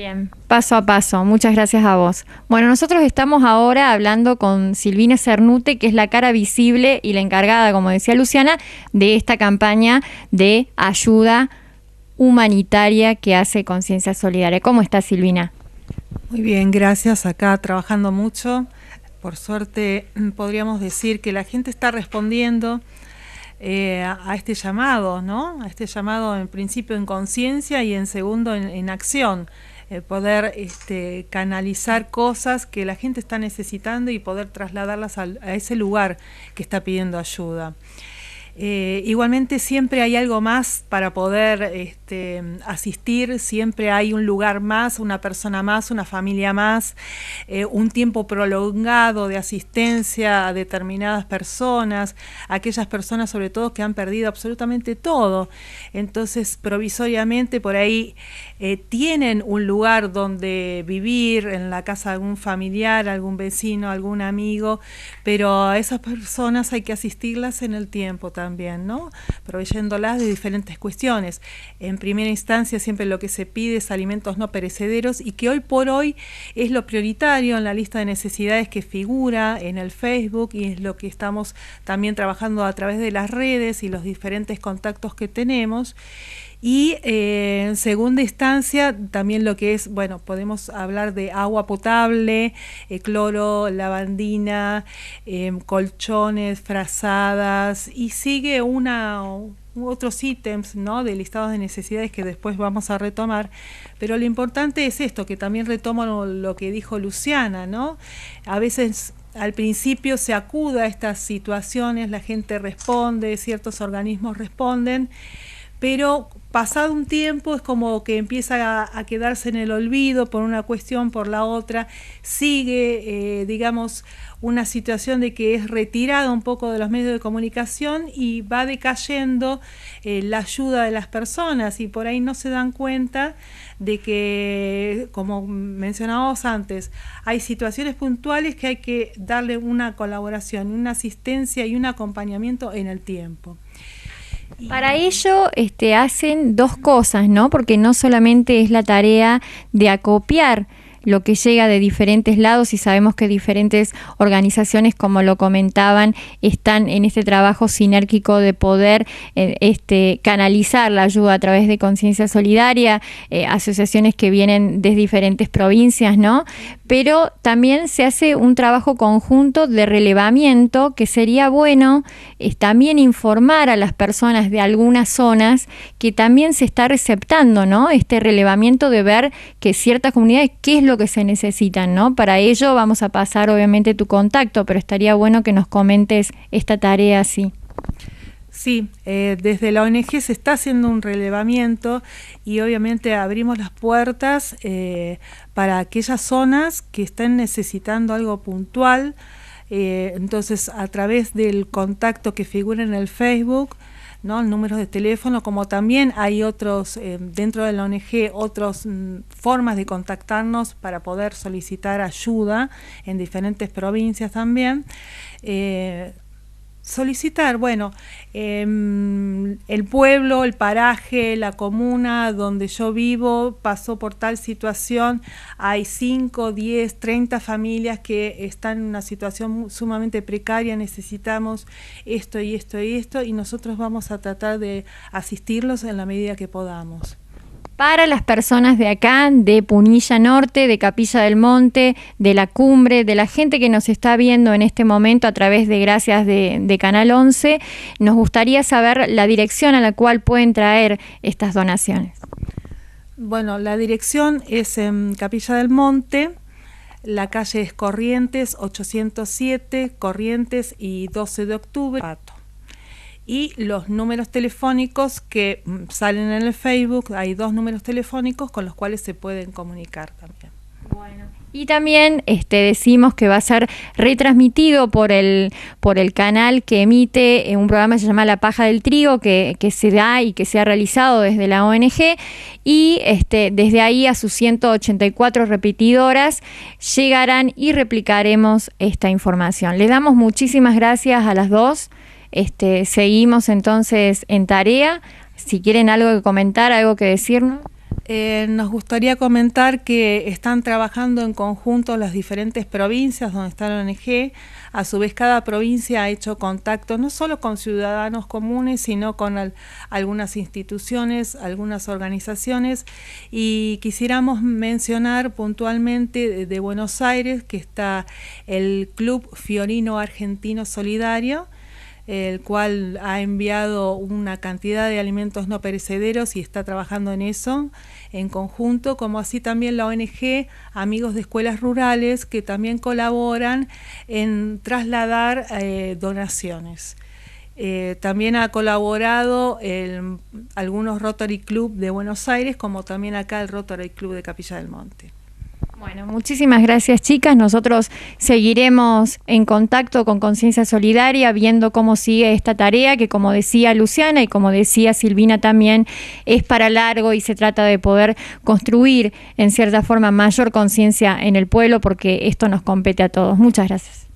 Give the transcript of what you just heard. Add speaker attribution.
Speaker 1: Bien, paso a paso. Muchas gracias a vos. Bueno, nosotros estamos ahora hablando con Silvina Cernute, que es la cara visible y la encargada, como decía Luciana, de esta campaña de ayuda humanitaria que hace Conciencia Solidaria. ¿Cómo está Silvina?
Speaker 2: Muy bien, gracias. Acá trabajando mucho. Por suerte mm, podríamos decir que la gente está respondiendo eh, a este llamado, ¿no? A este llamado en principio en conciencia y en segundo en acción. Eh, poder este, canalizar cosas que la gente está necesitando y poder trasladarlas a ese lugar que está pidiendo ayuda. Eh, igualmente siempre hay algo más para poder este, asistir, siempre hay un lugar más, una persona más, una familia más, eh, un tiempo prolongado de asistencia a determinadas personas, aquellas personas sobre todo que han perdido absolutamente todo. Entonces provisoriamente por ahí eh, tienen un lugar donde vivir, en la casa de algún familiar, algún vecino, algún amigo, pero a esas personas hay que asistirlas en el tiempo también, ¿no? Proveyéndolas de diferentes cuestiones. En primera instancia siempre lo que se pide es alimentos no perecederos y que hoy por hoy es lo prioritario en la lista de necesidades que figura en el Facebook y es lo que estamos también trabajando a través de las redes y los diferentes contactos que tenemos. Y eh, en segunda instancia, también lo que es, bueno, podemos hablar de agua potable, eh, cloro, lavandina, em, colchones, frazadas, y sigue una otros ítems ¿no? de listados de necesidades que después vamos a retomar, pero lo importante es esto, que también retomo lo que dijo Luciana, ¿no? A veces al principio se acuda a estas situaciones, la gente responde, ciertos organismos responden, pero pasado un tiempo es como que empieza a, quedarse en el olvido por una cuestión, por la otra, sigue, eh, digamos, una situación de que es retirada un poco de los medios de comunicación y va decayendo eh, la ayuda de las personas y por ahí no se dan cuenta de que, como mencionábamos antes, hay situaciones puntuales que hay que darle una colaboración, una asistencia y un acompañamiento en el tiempo.
Speaker 1: Para ello este, hacen dos cosas, ¿no? Porque no solamente es la tarea de acopiar lo que llega de diferentes lados y sabemos que diferentes organizaciones, como lo comentaban, están en este trabajo sinérgico de poder eh, este, canalizar la ayuda a través de conciencia solidaria, eh, asociaciones que vienen de diferentes provincias, ¿no? Pero también se hace un trabajo conjunto de relevamiento que sería bueno también informar a las personas de algunas zonas que también se está receptando, ¿no? Este relevamiento de ver que ciertas comunidades, qué es lo que se necesitan, ¿no? Para ello vamos a pasar obviamente tu contacto, pero estaría bueno que nos comentes esta tarea así.
Speaker 2: Sí, eh, desde la ONG se está haciendo un relevamiento y obviamente abrimos las puertas eh, para aquellas zonas que estén necesitando algo puntual. Eh, entonces, a través del contacto que figura en el Facebook, ¿no? el número de teléfono, como también hay otros, eh, dentro de la ONG, otras mm, formas de contactarnos para poder solicitar ayuda en diferentes provincias también. Eh, solicitar, bueno, em, el pueblo, el paraje, la comuna donde yo vivo pasó por tal situación, hay 5, 10, 30 familias que están en una situación sumamente precaria, necesitamos esto y esto y esto y nosotros vamos a tratar de asistirlos en la medida que podamos
Speaker 1: para las personas de acá, de Punilla Norte, de Capilla del Monte, de la Cumbre, de la gente que nos está viendo en este momento a través de Gracias de, Canal 11. Nos gustaría saber la dirección a la cual pueden traer estas donaciones.
Speaker 2: Bueno, la dirección es en Capilla del Monte. La calle es Corrientes 807, Corrientes y 12 de octubre y los números telefónicos que mm, salen en el Facebook. Hay dos números telefónicos con los cuales se pueden comunicar también.
Speaker 1: Y también este, decimos que va a ser retransmitido por el, por el canal que emite eh, un programa que se llama La Paja del Trigo, que, se da y que se ha realizado desde la ONG. Y este, desde ahí a sus 184 repetidoras llegarán y replicaremos esta información. Les damos muchísimas gracias a las dos. Este, seguimos entonces en tarea. Si quieren algo
Speaker 2: que comentar, algo que decirnos. Eh, nos gustaría comentar que están trabajando en conjunto las diferentes provincias donde está la ONG. A su vez, cada provincia ha hecho contacto no solo con ciudadanos comunes, sino con algunas instituciones, algunas organizaciones. Y quisiéramos mencionar puntualmente de Buenos Aires que está el Club Fiorino Argentino Solidario el cual ha enviado una cantidad de alimentos no perecederos y está trabajando en eso en conjunto, como así también la ONG Amigos de Escuelas Rurales, que también colaboran en trasladar eh, donaciones. Eh, también ha colaborado algunos Rotary Club de Buenos Aires, como también acá el Rotary Club de Capilla del Monte.
Speaker 1: Bueno, muchísimas gracias chicas. Nosotros seguiremos en contacto con Conciencia Solidaria, viendo cómo sigue esta tarea, que como decía Luciana y como decía Silvina también, es para largo y se trata de poder construir en cierta forma mayor conciencia en el pueblo, porque esto nos compete a todos. Muchas gracias.